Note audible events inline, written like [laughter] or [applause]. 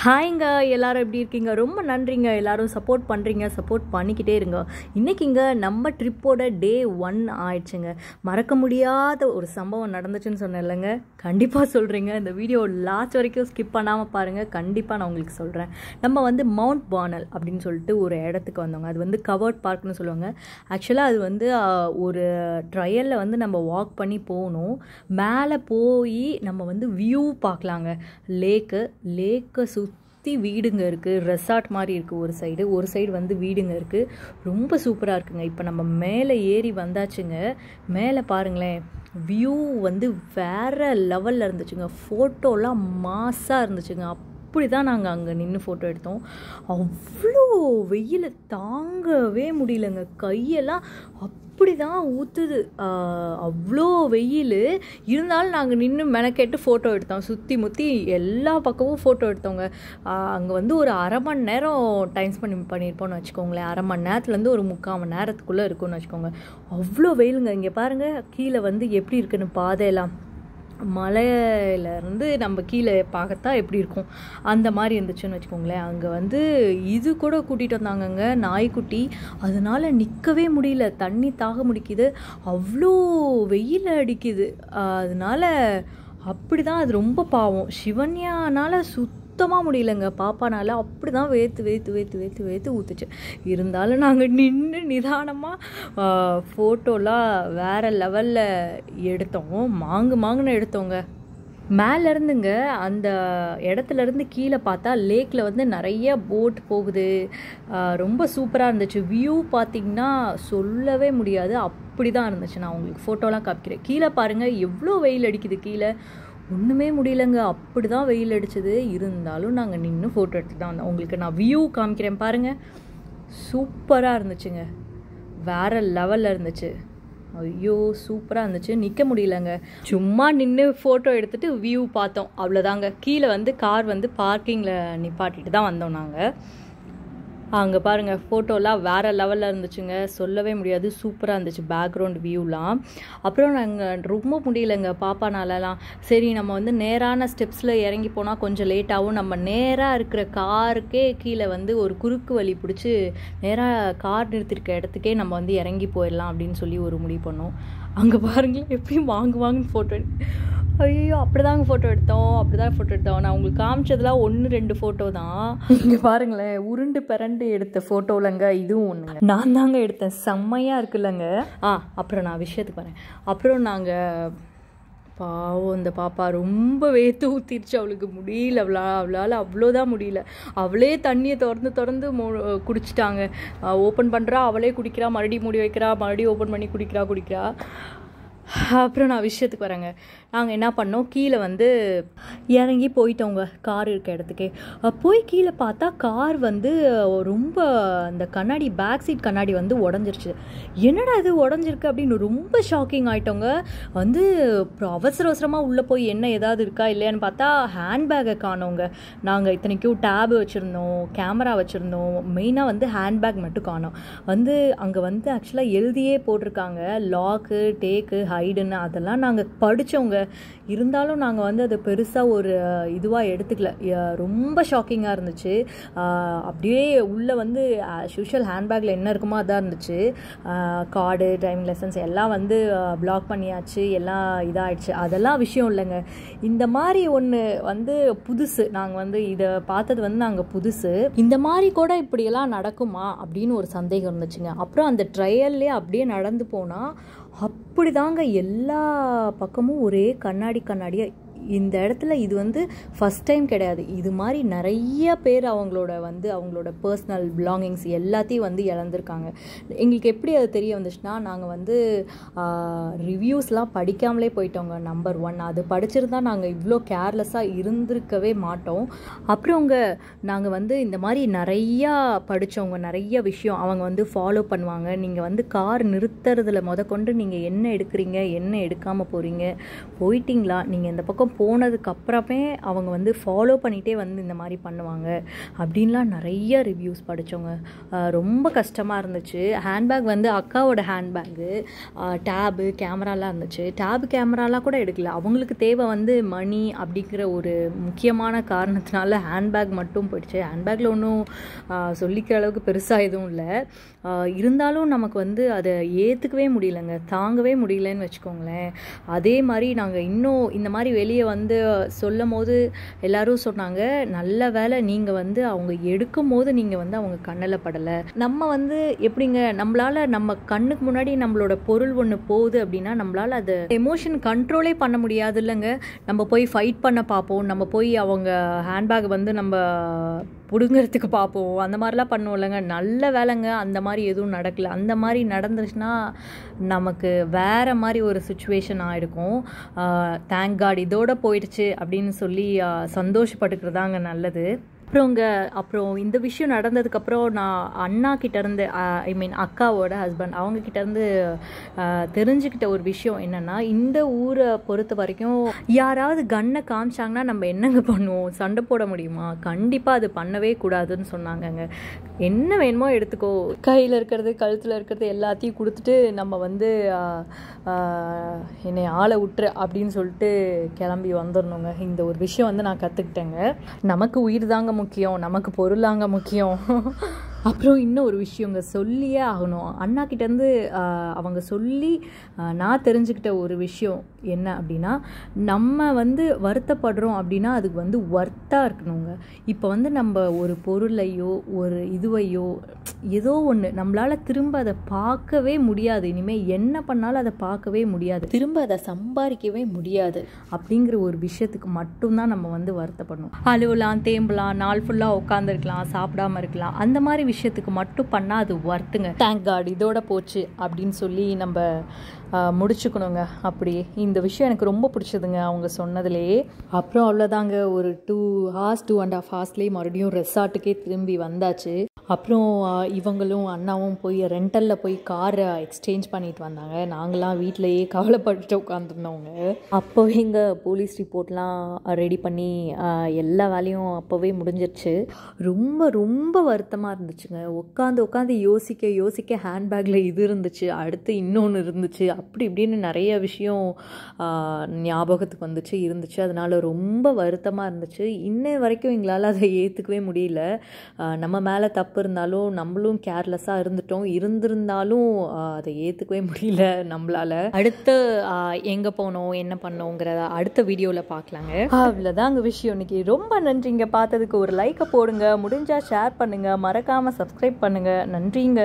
ஹாய்ங்க எல்லோரும் எப்படி இருக்கீங்க ரொம்ப நன்றிங்க எல்லோரும் சப்போர்ட் பண்ணுறீங்க சப்போர்ட் பண்ணிக்கிட்டே இருங்க இன்றைக்கிங்க நம்ம ட்ரிப்போட டே ஒன் ஆயிடுச்சுங்க மறக்க முடியாத ஒரு சம்பவம் நடந்துச்சுன்னு சொன்னேன்லங்க கண்டிப்பாக சொல்கிறீங்க இந்த வீடியோ லாஸ்ட் வரைக்கும் ஸ்கிப் பண்ணாமல் பாருங்கள் கண்டிப்பாக நான் உங்களுக்கு சொல்கிறேன் நம்ம வந்து மவுண்ட் பானல் அப்படின்னு சொல்லிட்டு ஒரு இடத்துக்கு வந்தோங்க அது வந்து கவர்ட் பார்க்னு சொல்லுவாங்க ஆக்சுவலாக அது வந்து ஒரு ட்ரையலில் வந்து நம்ம வாக் பண்ணி போகணும் மேலே போய் நம்ம வந்து வியூ பார்க்கலாங்க லேக்கு லேக்கை சு சுற்றி வீடுங்க இருக்குது ரெசார்ட் மாதிரி இருக்குது ஒரு சைடு ஒரு சைடு வந்து வீடுங்க இருக்குது ரொம்ப சூப்பராக இருக்குங்க இப்போ நம்ம மேலே ஏறி வந்தாச்சுங்க மேலே பாருங்களேன் வியூ வந்து வேறு லெவலில் இருந்துச்சுங்க ஃபோட்டோலாம் மாஸாக இருந்துச்சுங்க அப்படி தான் நாங்கள் அங்கே நின்று ஃபோட்டோ எடுத்தோம் அவ்வளோ வெயில் தாங்கவே முடியலங்க கையெல்லாம் அப்படி தான் ஊற்றுது அவ்வளோ வெயில் இருந்தாலும் நாங்கள் நின்று மெனக்கெட்டு ஃபோட்டோ எடுத்தோம் சுற்றி முற்றி எல்லா பக்கமும் ஃபோட்டோ எடுத்தோங்க அங்கே வந்து ஒரு அரை மணி நேரம் டைம் ஸ்பெண்ட் பண்ணியிருப்போம்னு வச்சுக்கோங்களேன் அரை மணி நேரத்துலேருந்து ஒரு முக்கால் மணி நேரத்துக்குள்ளே இருக்கும்னு வச்சுக்கோங்க அவ்வளோ வெயிலுங்க இங்கே பாருங்கள் கீழே வந்து எப்படி இருக்குன்னு பாதையெல்லாம் மலையிலேருந்து நம்ம கீழே பார்க்கத்தா எப்படி இருக்கும் அந்த மாதிரி இருந்துச்சுன்னு வச்சுக்கோங்களேன் அங்கே வந்து இது கூட கூட்டிகிட்டு வந்தாங்கங்க நாய்க்குட்டி அதனால் நிற்கவே முடியல தண்ணி தாக முடிக்குது அவ்வளோ வெயில் அடிக்குது அதனால் அப்படி தான் அது ரொம்ப பாவம் சிவன்யானால் சுத் சுத்தமாக முடியலங்க பாப்பானால் அப்படி தான் வேர்த்து வேர்த்து வேர்த்து வேர்த்து வேர்த்து ஊற்றுச்சு இருந்தாலும் நாங்கள் நின்று நிதானமாக ஃபோட்டோலாம் வேறு லெவலில் எடுத்தோம் மாங்கு மாங்குன்னு எடுத்தோங்க மேலேருந்துங்க அந்த இடத்துலேருந்து கீழே பார்த்தா லேக்கில் வந்து நிறைய போட் போகுது ரொம்ப சூப்பராக இருந்துச்சு வியூ பார்த்திங்கன்னா சொல்லவே முடியாது அப்படி தான் இருந்துச்சு நான் உங்களுக்கு ஃபோட்டோலாம் காப்பிக்கிறேன் கீழே பாருங்கள் எவ்வளோ வெயில் அடிக்குது கீழே ஒன்றுமே முடியலங்க அப்படி தான் வெயில் அடித்தது இருந்தாலும் நாங்கள் நின்று ஃபோட்டோ எடுத்து தான் வந்தோம் உங்களுக்கு நான் வியூ காமிக்கிறேன் பாருங்கள் சூப்பராக இருந்துச்சுங்க வேறு லெவலில் இருந்துச்சு ஐயோ சூப்பராக இருந்துச்சு நிற்க முடியலங்க சும்மா நின்று ஃபோட்டோ எடுத்துகிட்டு வியூ பார்த்தோம் அவ்வளோதாங்க கீழே வந்து கார் வந்து பார்க்கிங்கில் நிப்பாட்டிட்டு தான் வந்தோம் நாங்கள் அங்கே பாருங்கள் ஃபோட்டோலாம் வேறு லெவலில் இருந்துச்சுங்க சொல்லவே முடியாது சூப்பராக இருந்துச்சு பேக்ரவுண்ட் வியூலாம் அப்புறம் நாங்கள் ரொம்ப முடியலைங்க பாப்பானாலலாம் சரி நம்ம வந்து நேரான ஸ்டெப்ஸில் இறங்கி போனால் கொஞ்சம் லேட்டாகவும் நம்ம நேராக இருக்கிற காருக்கே கீழே வந்து ஒரு குறுக்கு வழி பிடிச்சி நேராக கார் நிறுத்திருக்க இடத்துக்கே நம்ம வந்து இறங்கி போயிடலாம் அப்படின்னு சொல்லி ஒரு முடிவு பண்ணோம் அங்கே பாருங்களேன் எப்பயும் வாங்குவாங்கன்னு ஃபோட்டோ ஐயோ அப்படி தாங்க ஃபோட்டோ எடுத்தோம் அப்படி தான் ஃபோட்டோ எடுத்தோம் நான் உங்களுக்கு காமிச்சதுலாம் ஒன்று ரெண்டு ஃபோட்டோ தான் இங்கே பாருங்களேன் உருண்டு பிறண்டு எடுத்த ஃபோட்டோலங்க இதுவும் ஒன்று நான் தாங்க எடுத்தேன் செம்மையாக இருக்குல்லங்க ஆ அப்புறம் நான் விஷயத்துக்கு வரேன் அப்புறம் நாங்கள் பாவம் அந்த பாப்பா ரொம்ப வேத்து ஊற்றிடுச்சு அவளுக்கு முடியல அவளா அவளால் அவ்வளோதான் முடியல அவளே தண்ணியை திறந்து திறந்து மோ குடிச்சிட்டாங்க ஓப்பன் பண்ணுறா அவளே குடிக்கிறா மறுபடியும் மூடி வைக்கிறா மறுபடியும் ஓப்பன் பண்ணி குடிக்கிறா குடிக்கிறா அப்புறம் நான் விஷயத்துக்கு வரேங்க நாங்கள் என்ன பண்ணோம் கீழே வந்து இறங்கி போயிட்டோங்க கார் இருக்க இடத்துக்கே போய் கீழே பார்த்தா கார் வந்து ரொம்ப அந்த கண்ணாடி பேக் சீட் கண்ணாடி வந்து உடஞ்சிருச்சு என்னடா இது உடஞ்சிருக்கு அப்படின்னு ரொம்ப ஷாக்கிங் ஆகிட்டோங்க வந்து அவசர அவசரமாக உள்ளே போய் என்ன ஏதாவது இருக்கா இல்லையான்னு பார்த்தா பேக்கை காணோங்க நாங்கள் இத்தனைக்கும் டேப் வச்சுருந்தோம் கேமரா வச்சுருந்தோம் மெயினாக வந்து ஹேண்ட்பேக் மட்டும் காணோம் வந்து அங்கே வந்து ஆக்சுவலாக எழுதியே போட்டிருக்காங்க லாக்கு டேக்கு ஹைடுன்னு அதெல்லாம் நாங்கள் படித்தவங்க இருந்தாலும் நாங்கள் வந்து அதை பெருசாக ஒரு இதுவாக எடுத்துக்கல ரொம்ப ஷாக்கிங்காக இருந்துச்சு அப்படியே உள்ளே வந்து யூஷுவல் ஹேண்ட்பேக்கில் என்ன இருக்குமோ அதான் இருந்துச்சு கார்டு டிரைவிங் லைசன்ஸ் எல்லாம் வந்து பிளாக் பண்ணியாச்சு எல்லாம் இதாகிடுச்சு அதெல்லாம் விஷயம் இல்லைங்க இந்த மாதிரி ஒன்று வந்து புதுசு நாங்கள் வந்து இதை பார்த்தது வந்து நாங்கள் புதுசு இந்த மாதிரி கூட இப்படியெல்லாம் நடக்குமா அப்படின்னு ஒரு சந்தேகம் இருந்துச்சுங்க அப்புறம் அந்த ட்ரையல்லே அப்படியே நடந்து போனால் அப்படிதாங்க எல்லா பக்கமும் ஒரே கண்ணாடி கண்ணாடியாக இந்த இடத்துல இது வந்து ஃபஸ்ட் டைம் கிடையாது இது மாதிரி நிறைய பேர் அவங்களோட வந்து அவங்களோட பர்சனல் பிலாங்கிங்ஸ் எல்லாத்தையும் வந்து இழந்திருக்காங்க எங்களுக்கு எப்படி அது தெரிய வந்துச்சுன்னா நாங்கள் வந்து ரிவ்யூஸ்லாம் படிக்காமலே போயிட்டோங்க நம்பர் ஒன் அது படிச்சிருந்தா நாங்கள் இவ்வளோ கேர்லெஸ்ஸாக இருந்திருக்கவே மாட்டோம் அப்புறம் அவங்க நாங்கள் வந்து இந்த மாதிரி நிறையா படித்தவங்க நிறைய விஷயம் அவங்க வந்து ஃபாலோ பண்ணுவாங்க நீங்கள் வந்து கார் நிறுத்துறதுல முத கொண்டு நீங்கள் என்ன எடுக்கிறீங்க என்ன எடுக்காமல் போகிறீங்க போயிட்டீங்களா நீங்கள் இந்த பக்கம் போனதுக்கப்புறமே அவங்க வந்து ஃபாலோ பண்ணிகிட்டே வந்து இந்த மாதிரி பண்ணுவாங்க அப்படின்லாம் நிறைய ரிவ்யூஸ் படித்தவங்க ரொம்ப கஷ்டமாக இருந்துச்சு ஹேண்ட்பேக் வந்து அக்காவோட ஹேண்ட்பேக்கு டேபு கேமராலாம் இருந்துச்சு டேபு கேமராலாம் கூட எடுக்கல அவங்களுக்கு தேவை வந்து மணி அப்படிங்கிற ஒரு முக்கியமான காரணத்தினால ஹேண்ட்பேக் மட்டும் போயிடுச்சு ஹேண்ட்பேக்கில் ஒன்றும் சொல்லிக்கிற அளவுக்கு பெருசாக எதுவும் இல்லை இருந்தாலும் நமக்கு வந்து அதை ஏற்றுக்கவே முடியலங்க தாங்கவே முடியலன்னு வச்சுக்கோங்களேன் அதே மாதிரி நாங்கள் இன்னும் இந்த மாதிரி வெளியே வந்து சொல்லும் போது எல்லாரும் சொன்னாங்க நல்ல வேலை நீங்கள் வந்து அவங்க எடுக்கும் போது நீங்கள் வந்து அவங்க கண்ணில் படலை நம்ம வந்து எப்படிங்க நம்மளால நம்ம கண்ணுக்கு முன்னாடி நம்மளோட பொருள் ஒன்று போகுது அப்படின்னா நம்மளால அது எமோஷன் கண்ட்ரோலே பண்ண முடியாது இல்லைங்க நம்ம போய் ஃபைட் பண்ண பார்ப்போம் நம்ம போய் அவங்க ஹேண்ட்பேக் வந்து நம்ம பிடுங்கிறதுக்கு பார்ப்போம் அந்த மாதிரிலாம் பண்ணுவோம்லங்க நல்ல வேலைங்க அந்த மாதிரி எதுவும் நடக்கல அந்த மாதிரி நடந்துச்சுன்னா நமக்கு வேறு மாதிரி ஒரு சுச்சுவேஷன் ஆகிருக்கும் தேங்க் காட் இதோடு போயிடுச்சு அப்படின்னு சொல்லி சந்தோஷப்பட்டுக்கிறதாங்க நல்லது அப்புறங்க அப்புறம் இந்த விஷயம் நடந்ததுக்கப்புறம் நான் அண்ணா கிட்டேருந்து ஐ மீன் அக்காவோட ஹஸ்பண்ட் அவங்க கிட்டேருந்து தெரிஞ்சுக்கிட்ட ஒரு விஷயம் என்னென்னா இந்த ஊரை பொறுத்த வரைக்கும் யாராவது கண்ணை காமிச்சாங்கன்னா நம்ம என்னங்க பண்ணுவோம் சண்டை போட முடியுமா கண்டிப்பாக அது பண்ணவே கூடாதுன்னு சொன்னாங்கங்க என்ன வேணுமோ எடுத்துக்கோ கையில் இருக்கிறது கழுத்தில் இருக்கிறது எல்லாத்தையும் கொடுத்துட்டு நம்ம வந்து என்னை ஆளை விட்டுரு அப்படின்னு சொல்லிட்டு கிளம்பி வந்துடணுங்க இந்த ஒரு விஷயம் வந்து நான் கற்றுக்கிட்டேங்க நமக்கு உயிர் தாங்க முக்கியம் நமக்கு பொருளாங்க முக்கியம் [laughs] அப்புறம் இன்னும் ஒரு இங்கே சொல்லியே ஆகணும் அண்ணா கிட்டேருந்து அவங்க சொல்லி நான் தெரிஞ்சுக்கிட்ட ஒரு விஷயம் என்ன அப்படின்னா நம்ம வந்து வருத்தப்படுறோம் அப்படின்னா அதுக்கு வந்து ஒர்த்தாக இருக்கணுங்க இப்போ வந்து நம்ம ஒரு பொருளையோ ஒரு இதுவையோ ஏதோ ஒன்று நம்மளால் திரும்ப அதை பார்க்கவே முடியாது இனிமேல் என்ன பண்ணாலும் அதை பார்க்கவே முடியாது திரும்ப அதை சம்பாதிக்கவே முடியாது அப்படிங்கிற ஒரு விஷயத்துக்கு மட்டும்தான் நம்ம வந்து வருத்தப்படணும் அழுவலாம் தேம்பலாம் நாள் ஃபுல்லாக உட்காந்துருக்கலாம் சாப்பிடாம இருக்கலாம் அந்த மாதிரி விஷயம் விஷயத்துக்கு மட்டும் பண்ணால் அது ஒர்த்துங்க தேங்க் காட் இதோட போச்சு அப்படின்னு சொல்லி நம்ம முடிச்சுக்கணுங்க அப்படியே இந்த விஷயம் எனக்கு ரொம்ப பிடிச்சதுங்க அவங்க சொன்னதுலேயே அப்புறம் அவ்வளோதாங்க ஒரு two hours two and half ஹார்ஸ்லேயே மறுபடியும் ரெசார்ட்டுக்கே திரும்பி வந்தாச்சு அப்புறம் இவங்களும் அண்ணாவும் போய் ரெண்டலில் போய் காரை எக்ஸ்சேஞ்ச் பண்ணிட்டு வந்தாங்க நாங்களாம் வீட்டிலையே கவலைப்பட்டு உட்காந்துருந்தவங்க அப்போவே இங்கே போலீஸ் ரிப்போர்ட்லாம் ரெடி பண்ணி எல்லா வேலையும் அப்போவே முடிஞ்சிருச்சு ரொம்ப ரொம்ப வருத்தமாக இருந்துச்சுங்க உட்காந்து உட்காந்து யோசிக்க யோசிக்க ஹேண்ட்பேக்கில் இது இருந்துச்சு அடுத்து இன்னொன்று இருந்துச்சு அப்படி இப்படின்னு நிறைய விஷயம் ஞாபகத்துக்கு வந்துச்சு இருந்துச்சு அதனால் ரொம்ப வருத்தமாக இருந்துச்சு இன்ன வரைக்கும் எங்களால் அதை ஏற்றுக்கவே முடியல நம்ம மேலே தப்பு தப்பு இருந்தாலும் நம்மளும் கேர்லெஸ்ஸாக இருந்துட்டோம் இருந்திருந்தாலும் அதை ஏற்றுக்கவே முடியல நம்மளால் அடுத்து எங்கே போனோம் என்ன பண்ணோங்கிறத அடுத்த வீடியோவில் பார்க்கலாங்க அவ்வளோதாங்க விஷயம் இன்னைக்கு ரொம்ப நன்றிங்க பார்த்ததுக்கு ஒரு லைக்கை போடுங்க முடிஞ்சால் ஷேர் பண்ணுங்கள் மறக்காமல் சப்ஸ்கிரைப் பண்ணுங்கள் நன்றிங்க